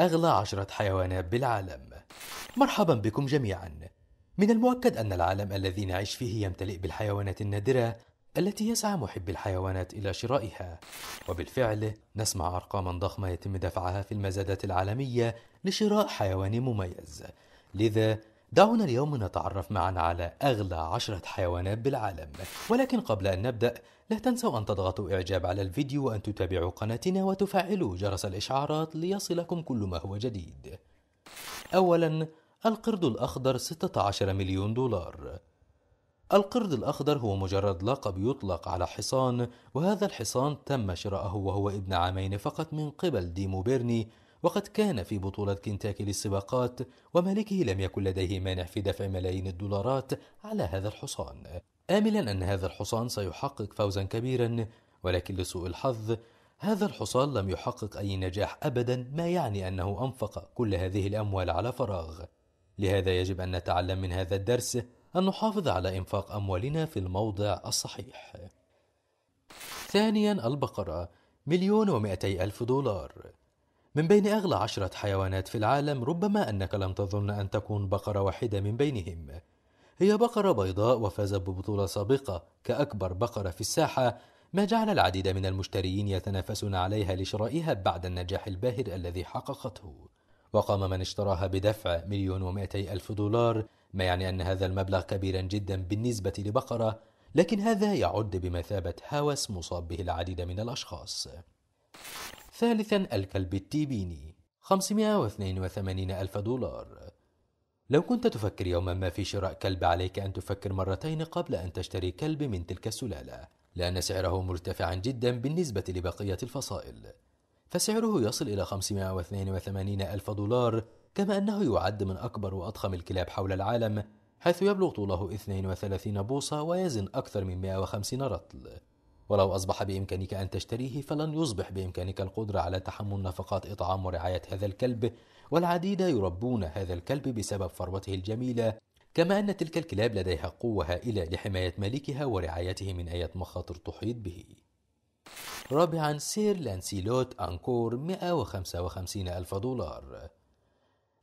أغلى عشرة حيوانات بالعالم مرحبا بكم جميعا من المؤكد أن العالم الذي نعيش فيه يمتلئ بالحيوانات النادرة التي يسعى محبي الحيوانات إلى شرائها وبالفعل نسمع أرقاما ضخمة يتم دفعها في المزادات العالمية لشراء حيوان مميز لذا دعونا اليوم نتعرف معا على أغلى عشرة حيوانات بالعالم ولكن قبل أن نبدأ لا تنسوا أن تضغطوا إعجاب على الفيديو وأن تتابعوا قناتنا وتفعلوا جرس الإشعارات ليصلكم كل ما هو جديد أولا القرد الأخضر 16 مليون دولار القرد الأخضر هو مجرد لقب يطلق على حصان وهذا الحصان تم شراءه وهو ابن عامين فقط من قبل ديمو بيرني وقد كان في بطولة كنتاكي للسباقات ومالكه لم يكن لديه مانع في دفع ملايين الدولارات على هذا الحصان آملا أن هذا الحصان سيحقق فوزا كبيرا ولكن لسوء الحظ هذا الحصان لم يحقق أي نجاح أبدا ما يعني أنه أنفق كل هذه الأموال على فراغ لهذا يجب أن نتعلم من هذا الدرس أن نحافظ على إنفاق أموالنا في الموضع الصحيح ثانيا البقرة مليون ومئتي ألف دولار من بين أغلى عشرة حيوانات في العالم ربما أنك لم تظن أن تكون بقرة واحدة من بينهم هي بقرة بيضاء وفازت ببطولة سابقة كأكبر بقرة في الساحة ما جعل العديد من المشترين يتنافسون عليها لشرائها بعد النجاح الباهر الذي حققته وقام من اشتراها بدفع مليون ومائتي ألف دولار ما يعني أن هذا المبلغ كبيرا جدا بالنسبة لبقرة لكن هذا يعد بمثابة هوس مصاب به العديد من الأشخاص ثالثا الكلب التيبيني 582 ألف دولار لو كنت تفكر يوما ما في شراء كلب عليك أن تفكر مرتين قبل أن تشتري كلب من تلك السلالة لأن سعره مرتفع جدا بالنسبة لبقية الفصائل فسعره يصل إلى 582 ألف دولار كما أنه يعد من أكبر وأضخم الكلاب حول العالم حيث يبلغ طوله 32 بوصة ويزن أكثر من 150 رطل ولو أصبح بإمكانك أن تشتريه فلن يصبح بإمكانك القدرة على تحمل نفقات إطعام ورعاية هذا الكلب والعديد يربون هذا الكلب بسبب فروته الجميلة كما أن تلك الكلاب لديها قوة هائلة لحماية مالكها ورعايته من أي مخاطر تحيط به رابعا سير لانسيلوت أنكور 155 ألف دولار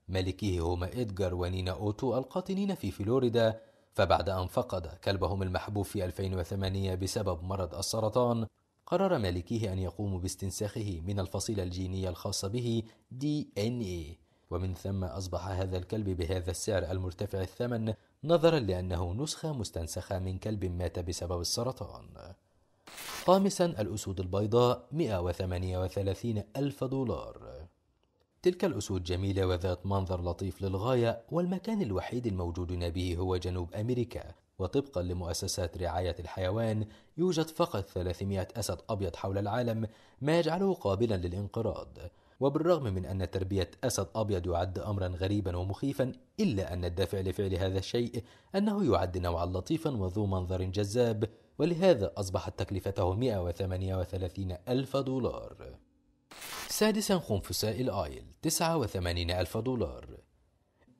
ملكيه هما إدجار ونينا أوتو القاطنين في فلوريدا فبعد أن فقد كلبهم المحبوب في 2008 بسبب مرض السرطان قرر مالكيه أن يقوموا باستنساخه من الفصيلة الجينية الخاصة به DNA إيه. ومن ثم أصبح هذا الكلب بهذا السعر المرتفع الثمن نظرا لأنه نسخة مستنسخة من كلب مات بسبب السرطان خامسا الأسود البيضاء 138 ألف دولار تلك الأسود جميلة وذات منظر لطيف للغاية والمكان الوحيد الموجودون به هو جنوب أمريكا وطبقا لمؤسسات رعاية الحيوان يوجد فقط 300 أسد أبيض حول العالم ما يجعله قابلا للانقراض وبالرغم من أن تربية أسد أبيض يعد أمرا غريبا ومخيفا إلا أن الدافع لفعل هذا الشيء أنه يعد نوعا لطيفا وذو منظر جذاب ولهذا أصبحت تكلفته 138 ألف دولار سادسا خنفساء الآيل تسعة وثمانين ألف دولار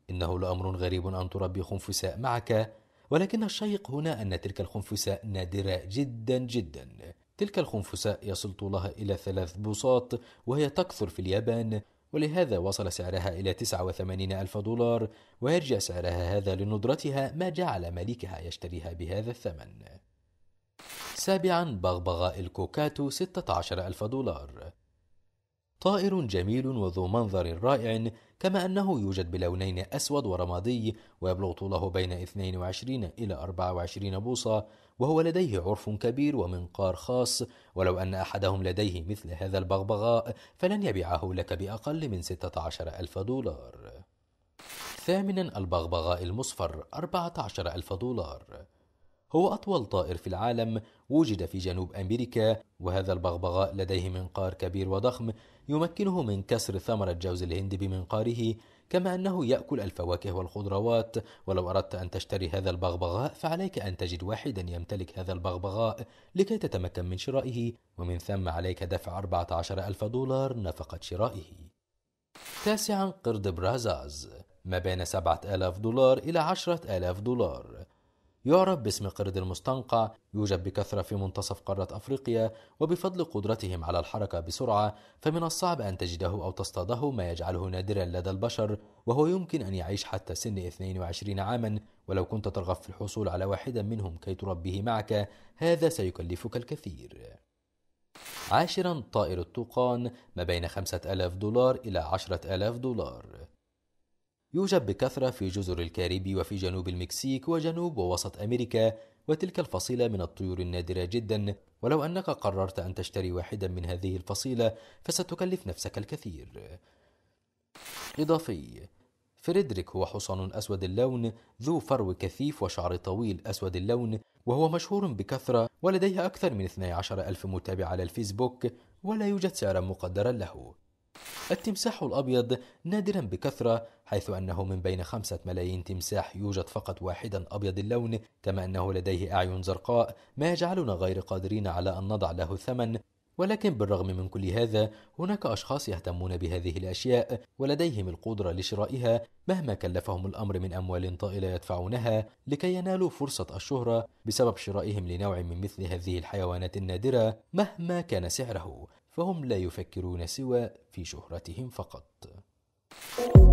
إنه لأمر غريب أن تربي خنفساء معك ولكن الشيق هنا أن تلك الخنفساء نادرة جدا جدا تلك الخنفساء يصل طولها إلى ثلاث بوصات وهي تكثر في اليابان ولهذا وصل سعرها إلى 89 ألف دولار ويرجع سعرها هذا لندرتها ما جعل ملكها يشتريها بهذا الثمن سابعا بغبغاء الكوكاتو 16 ألف دولار طائر جميل وذو منظر رائع كما أنه يوجد بلونين أسود ورمادي ويبلغ طوله بين 22 إلى 24 بوصة وهو لديه عرف كبير ومنقار خاص ولو أن أحدهم لديه مثل هذا البغبغاء فلن يبيعه لك بأقل من 16 ألف دولار ثامنا البغبغاء المصفر 14 ألف دولار هو أطول طائر في العالم وجد في جنوب أمريكا وهذا البغبغاء لديه منقار كبير وضخم يمكنه من كسر ثمرة جوز الهند بمنقاره كما أنه يأكل الفواكه والخضروات ولو أردت أن تشتري هذا البغبغاء فعليك أن تجد واحدا يمتلك هذا البغبغاء لكي تتمكن من شرائه ومن ثم عليك دفع 14 ألف دولار نفقة شرائه تاسعا قرد برازاز ما بين 7000 دولار إلى 10000 دولار يعرف باسم قرد المستنقع يوجد بكثرة في منتصف قارة أفريقيا وبفضل قدرتهم على الحركة بسرعة فمن الصعب أن تجده أو تصطاده ما يجعله نادرا لدى البشر وهو يمكن أن يعيش حتى سن 22 عاما ولو كنت ترغب في الحصول على واحدا منهم كي تربيه معك هذا سيكلفك الكثير عاشرا طائر الطوقان ما بين 5000 دولار إلى 10000 دولار يوجد بكثرة في جزر الكاريبي وفي جنوب المكسيك وجنوب ووسط أمريكا وتلك الفصيلة من الطيور النادرة جدا ولو أنك قررت أن تشتري واحدا من هذه الفصيلة فستكلف نفسك الكثير إضافي فريدريك هو حصان أسود اللون ذو فرو كثيف وشعر طويل أسود اللون وهو مشهور بكثرة ولديه أكثر من 12 ألف متابع على الفيسبوك ولا يوجد سعر مقدر له التمساح الأبيض نادرا بكثرة حيث أنه من بين خمسة ملايين تمساح يوجد فقط واحدا أبيض اللون كما أنه لديه أعين زرقاء ما يجعلنا غير قادرين على أن نضع له ثمن ولكن بالرغم من كل هذا هناك أشخاص يهتمون بهذه الأشياء ولديهم القدرة لشرائها مهما كلفهم الأمر من أموال طائلة يدفعونها لكي ينالوا فرصة الشهرة بسبب شرائهم لنوع من مثل هذه الحيوانات النادرة مهما كان سعره فهم لا يفكرون سوى في شهرتهم فقط